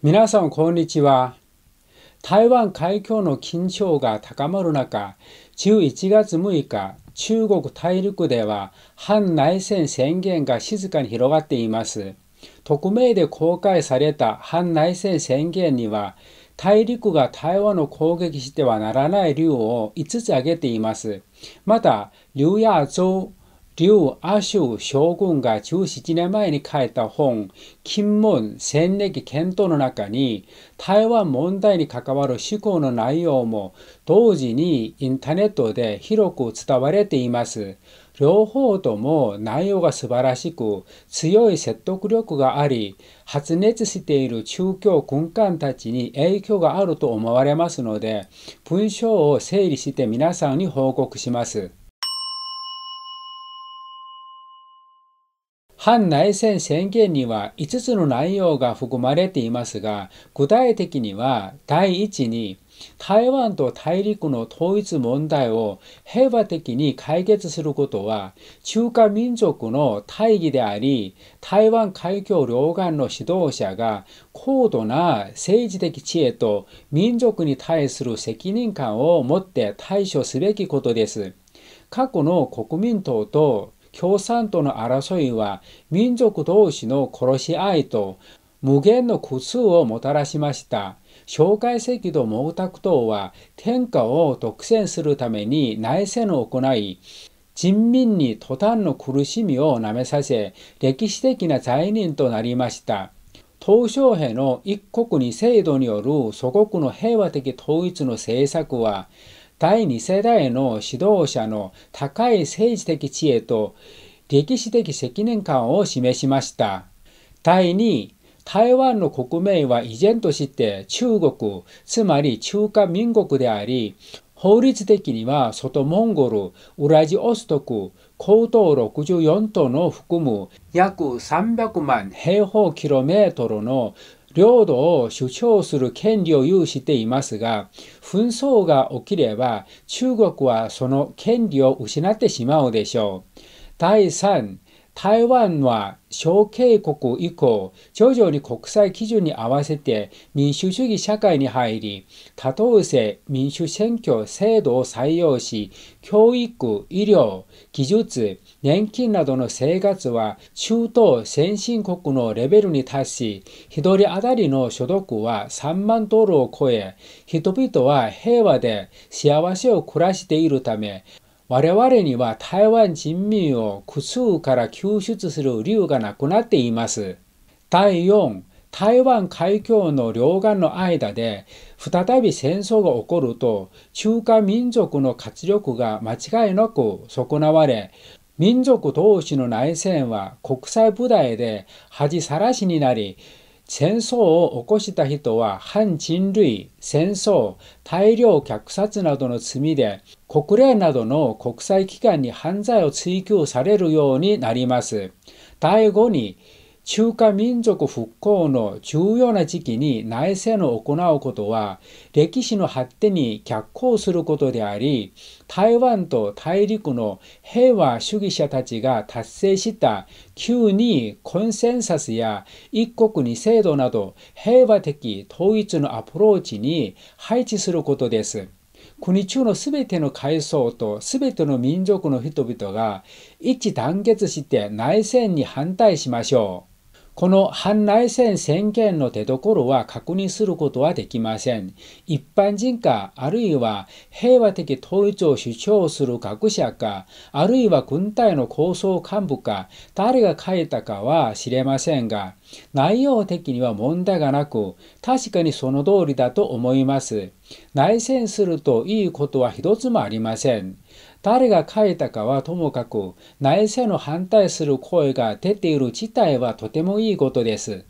皆さんこんにちは台湾海峡の緊張が高まる中11月6日中国大陸では反内戦宣言が静かに広がっています匿名で公開された反内戦宣言には大陸が台湾を攻撃してはならない竜を5つ挙げていますまた、竜や劉亜州将軍が17年前に書いた本、金門戦歴検討の中に、台湾問題に関わる思考の内容も同時にインターネットで広く伝われています。両方とも内容が素晴らしく、強い説得力があり、発熱している中共軍艦たちに影響があると思われますので、文章を整理して皆さんに報告します。反内戦宣言には5つの内容が含まれていますが、具体的には第1に台湾と大陸の統一問題を平和的に解決することは中華民族の大義であり台湾海峡両岸の指導者が高度な政治的知恵と民族に対する責任感を持って対処すべきことです。過去の国民党と共産党の争いは民族同士の殺し合いと無限の苦痛をもたらしました。蒋介石と毛沢東は天下を独占するために内戦を行い、人民に途端の苦しみをなめさせ、歴史的な罪人となりました。鄧小平の一国二制度による祖国の平和的統一の政策は、第2世代の指導者の高い政治的知恵と歴史的責任感を示しました。第2、台湾の国名は依然として中国、つまり中華民国であり、法律的には外モンゴル、ウラジオストク、高等64島の含む約300万平方キロメートルの領土を主張する権利を有していますが、紛争が起きれば中国はその権利を失ってしまうでしょう。第3、台湾は小渓谷以降、徐々に国際基準に合わせて民主主義社会に入り、多党制民主選挙制度を採用し、教育、医療、技術、年金などの生活は中東先進国のレベルに達し、一人当たりの所得は3万ドルを超え、人々は平和で幸せを暮らしているため、我々には台湾人民を苦痛から救出する理由がなくなっています。第4、台湾海峡の両岸の間で再び戦争が起こると中華民族の活力が間違いなく損なわれ民族同士の内戦は国際舞台で恥さらしになり戦争を起こした人は反人類、戦争、大量虐殺などの罪で国連などの国際機関に犯罪を追及されるようになります。第5に中華民族復興の重要な時期に内戦を行うことは歴史の発展に逆行することであり台湾と大陸の平和主義者たちが達成した急にコンセンサスや一国二制度など平和的統一のアプローチに配置することです。国中のすべての階層とすべての民族の人々が一致団結して内戦に反対しましょう。この反内戦宣言の出どころは確認することはできません。一般人か、あるいは平和的統一を主張する学者か、あるいは軍隊の構想幹部か、誰が書いたかは知れませんが、内容的には問題がなく、確かにその通りだと思います。内戦するといいことは一つもありません。誰が書いたかはともかく、内政の反対する声が出ている事態はとてもいいことです。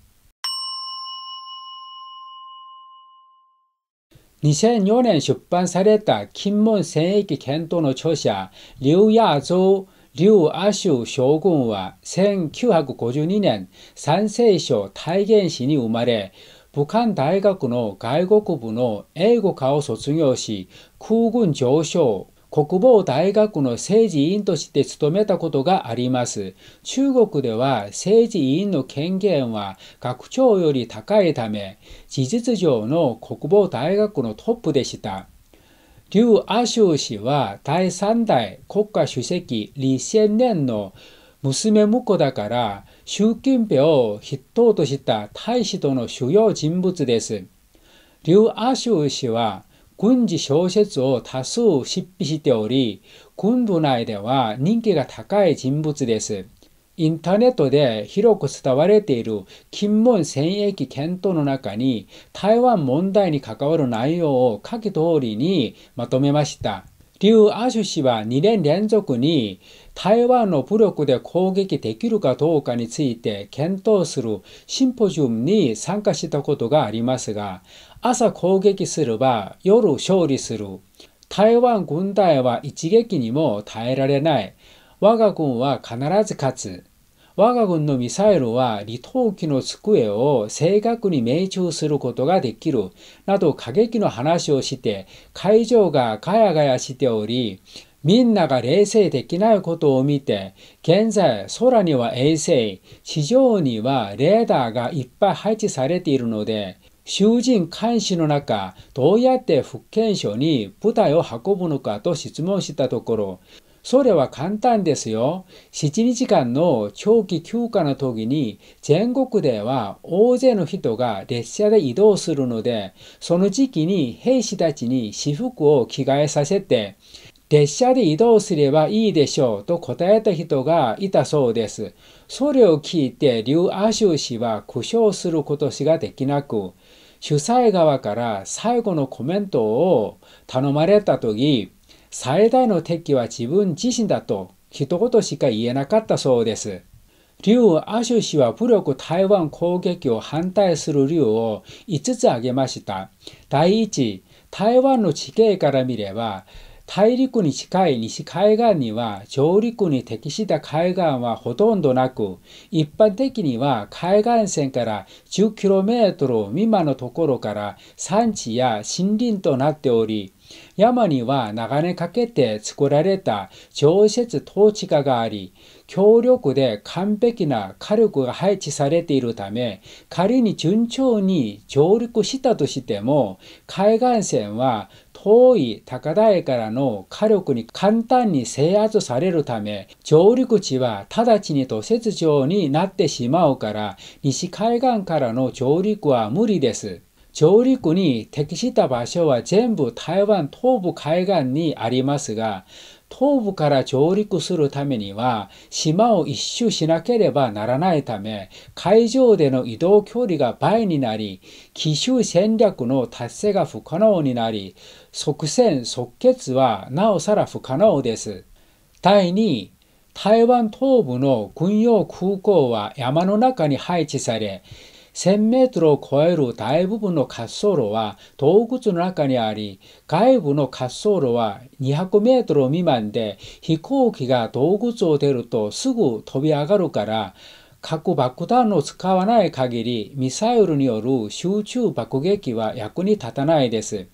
2004年出版された金門戦役検討の著者、劉亚洲、劉亜州将軍は1952年山西省大元市に生まれ、武漢大学の外国部の英語科を卒業し、空軍上昇、国防大学の政治委員として務めたことがあります。中国では政治委員の権限は学長より高いため、事実上の国防大学のトップでした。劉亜秀氏は第三代国家主席李先年の娘婿だから、習近平を筆頭とした大使との主要人物です。劉亜秀氏は軍事小説を多数執筆しており、軍部内では人気が高い人物です。インターネットで広く伝われている金門戦役検討の中に台湾問題に関わる内容を書き通りにまとめました。劉アシュ氏は2年連続に台湾の武力で攻撃できるかどうかについて検討するシンポジウムに参加したことがありますが、朝攻撃すれば夜勝利する。台湾軍隊は一撃にも耐えられない。我が軍は必ず勝つ。我が軍のミサイルは離島機の机を正確に命中することができる。など過激の話をして会場がガヤガヤしており、みんなが冷静できないことを見て、現在空には衛星、地上にはレーダーがいっぱい配置されているので、囚人監視の中、どうやって福建省に部隊を運ぶのかと質問したところ、それは簡単ですよ。7時間の長期休暇の時に全国では大勢の人が列車で移動するので、その時期に兵士たちに私服を着替えさせて、列車で移動すればいいでしょうと答えた人がいたそうです。それを聞いて、劉亜州氏は苦笑することしかできなく、主催側から最後のコメントを頼まれたとき、最大の敵は自分自身だと一言しか言えなかったそうです。劉亜州氏は武力台湾攻撃を反対する理由を5つ挙げました。第1、台湾の地形から見れば、大陸に近い西海岸には上陸に適した海岸はほとんどなく、一般的には海岸線から 10km 未満のところから山地や森林となっており、山には長年かけて作られた常設統治下があり、強力で完璧な火力が配置されているため、仮に順調に上陸したとしても、海岸線は遠い高台からの火力に簡単に制圧されるため、上陸地は直ちに土雪上になってしまうから、西海岸からの上陸は無理です。上陸に適した場所は全部台湾東部海岸にありますが、東部から上陸するためには島を一周しなければならないため海上での移動距離が倍になり奇襲戦略の達成が不可能になり即戦即決はなおさら不可能です。第2、台湾東部の軍用空港は山の中に配置され、1000メートルを超える大部分の滑走路は洞窟の中にあり、外部の滑走路は200メートル未満で飛行機が洞窟を出るとすぐ飛び上がるから、核爆弾を使わない限りミサイルによる集中爆撃は役に立たないです。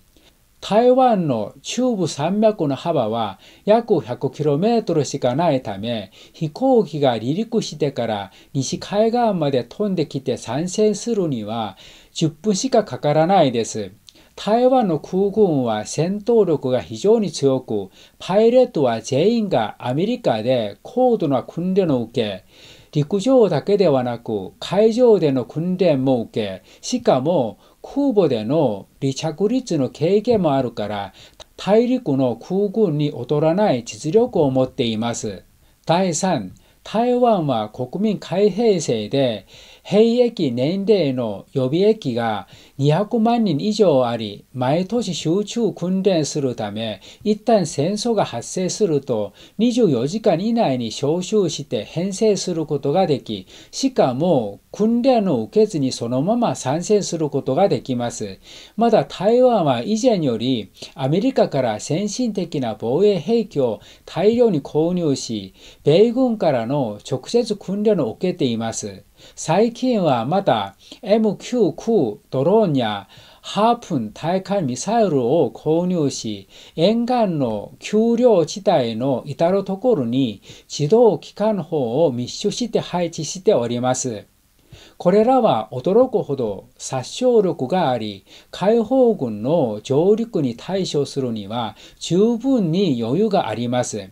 台湾の中部山脈の幅は約 100km しかないため、飛行機が離陸してから西海岸まで飛んできて参戦するには10分しかかからないです。台湾の空軍は戦闘力が非常に強く、パイレットは全員がアメリカで高度な訓練を受け、陸上だけではなく海上での訓練も受け、しかも空母での離着陸の経験もあるから大陸の空軍に劣らない実力を持っています。第3、台湾は国民開閉制で兵役年齢の予備役が200万人以上あり、毎年集中訓練するため、一旦戦争が発生すると、24時間以内に招集して編成することができ、しかも訓練を受けずにそのまま参戦することができます。まだ台湾は以前より、アメリカから先進的な防衛兵器を大量に購入し、米軍からの直接訓練を受けています。最近はまだ MQ9 ドローンやハープン対艦ミサイルを購入し、沿岸の丘陵地帯の至るところに自動機関砲を密集して配置しております。これらは驚くほど殺傷力があり、解放軍の上陸に対処するには十分に余裕があります。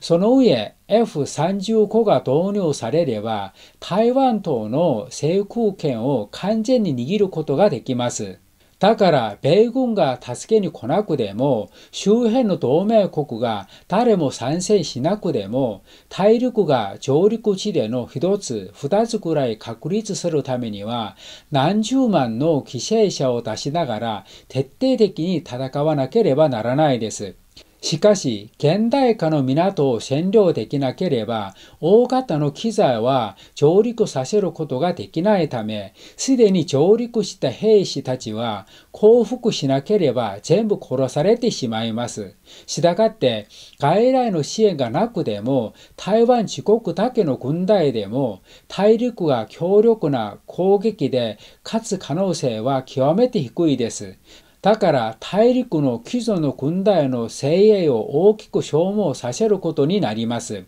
その上 F35 が導入されれば台湾等の制空権を完全に握ることができます。だから米軍が助けに来なくても周辺の同盟国が誰も参戦しなくても大陸が上陸地での一つ二つくらい確立するためには何十万の犠牲者を出しながら徹底的に戦わなければならないです。しかし、現代化の港を占領できなければ、大型の機材は上陸させることができないため、すでに上陸した兵士たちは降伏しなければ全部殺されてしまいます。したがって、外来の支援がなくでも、台湾自国だけの軍隊でも、大陸が強力な攻撃で勝つ可能性は極めて低いです。だから大陸の基礎の軍隊の精鋭を大きく消耗させることになります。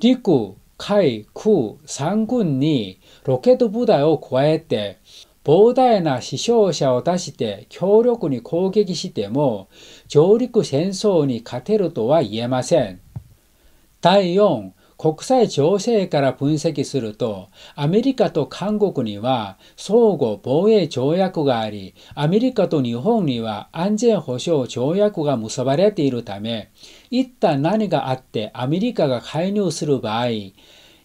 陸、海、空、三軍にロケット部隊を加えて、膨大な死傷者を出して強力に攻撃しても、上陸戦争に勝てるとは言えません。第4、国際情勢から分析すると、アメリカと韓国には相互防衛条約があり、アメリカと日本には安全保障条約が結ばれているため、一旦何があってアメリカが介入する場合、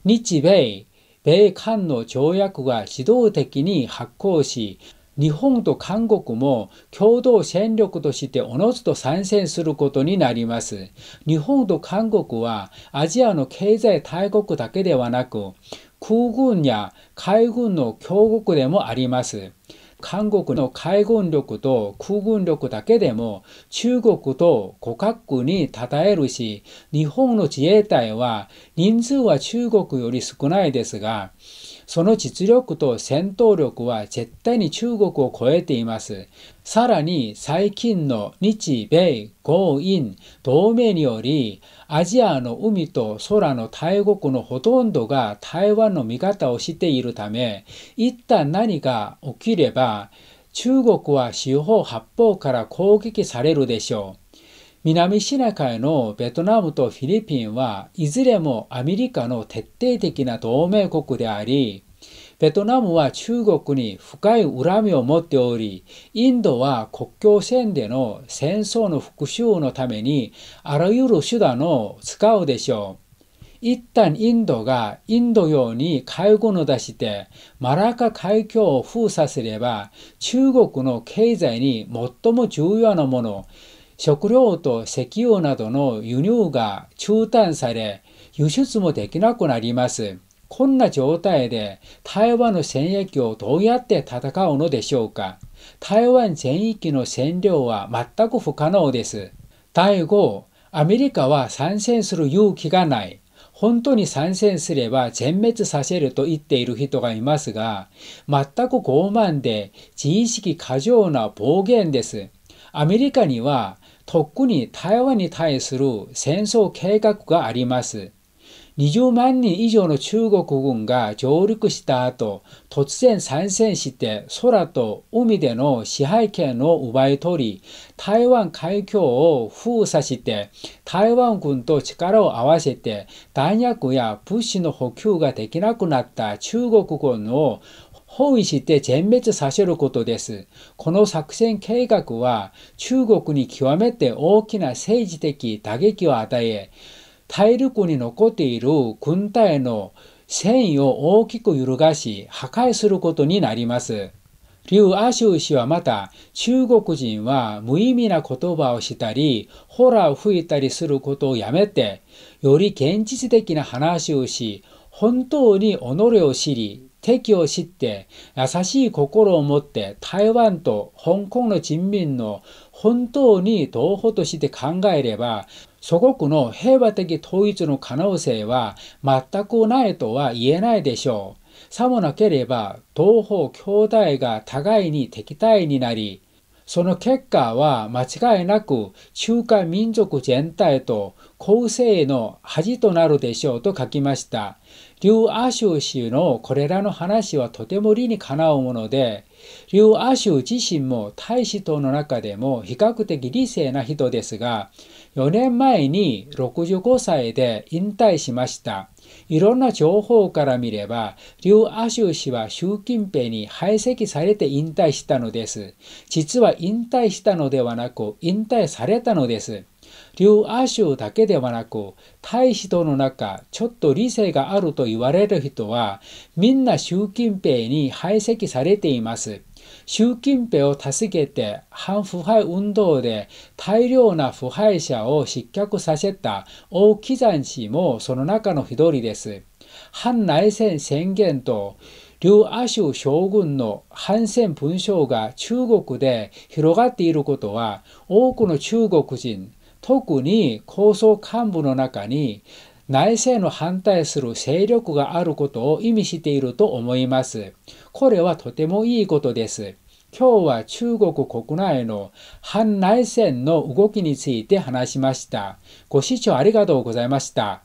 日米、米韓の条約が自動的に発効し、日本と韓国も共同戦力としておのずと参戦することになります。日本と韓国はアジアの経済大国だけではなく、空軍や海軍の強国でもあります。韓国の海軍力と空軍力だけでも中国と互角に称えるし、日本の自衛隊は人数は中国より少ないですが、その実力と戦闘力は絶対に中国を超えています。さらに最近の日米豪印同盟によりアジアの海と空の大国のほとんどが台湾の味方をしているため一旦何が起きれば中国は四方八方から攻撃されるでしょう。南シナ海のベトナムとフィリピンはいずれもアメリカの徹底的な同盟国であり、ベトナムは中国に深い恨みを持っており、インドは国境線での戦争の復讐のためにあらゆる手段を使うでしょう。一旦インドがインド洋に海軍を出してマラカ海峡を封鎖すれば中国の経済に最も重要なもの食料と石油などの輸入が中断され、輸出もできなくなります。こんな状態で台湾の戦役をどうやって戦うのでしょうか台湾全域の占領は全く不可能です。第5、アメリカは参戦する勇気がない。本当に参戦すれば全滅させると言っている人がいますが、全く傲慢で自意識過剰な暴言です。アメリカには特に台湾に対する戦争計画があります。20万人以上の中国軍が上陸した後、突然参戦して空と海での支配権を奪い取り、台湾海峡を封鎖して、台湾軍と力を合わせて弾薬や物資の補給ができなくなった中国軍を包囲して全滅させることです。この作戦計画は中国に極めて大きな政治的打撃を与え、大陸に残っている軍隊の戦意を大きく揺るがし、破壊することになります。劉亜州氏はまた、中国人は無意味な言葉をしたり、ホラを吹いたりすることをやめて、より現実的な話をし、本当に己を知り、敵を知って優しい心を持って台湾と香港の人民の本当に同胞として考えれば祖国の平和的統一の可能性は全くないとは言えないでしょう。さもなければ同胞兄弟が互いに敵対になりその結果は間違いなく中華民族全体と後世の恥となるでしょうと書きました。劉亜州氏のこれらの話はとても理にかなうもので、劉亜州自身も大使党の中でも比較的理性な人ですが、4年前に65歳で引退しました。いろんな情報から見れば、劉亜州氏は習近平に排斥されて引退したのです。実は引退したのではなく、引退されたのです。両足だけではなく、使との中、ちょっと理性があると言われる人は、みんな習近平に排斥されています。習近平を助けて反腐敗運動で大量な腐敗者を失脚させた王岐山氏もその中の一人です。反内戦宣言と劉亜州将軍の反戦文章が中国で広がっていることは多くの中国人、特に構想幹部の中に内政の反対する勢力があることを意味していると思います。これはとてもいいことです。今日は中国国内の反内戦の動きについて話しました。ご視聴ありがとうございました。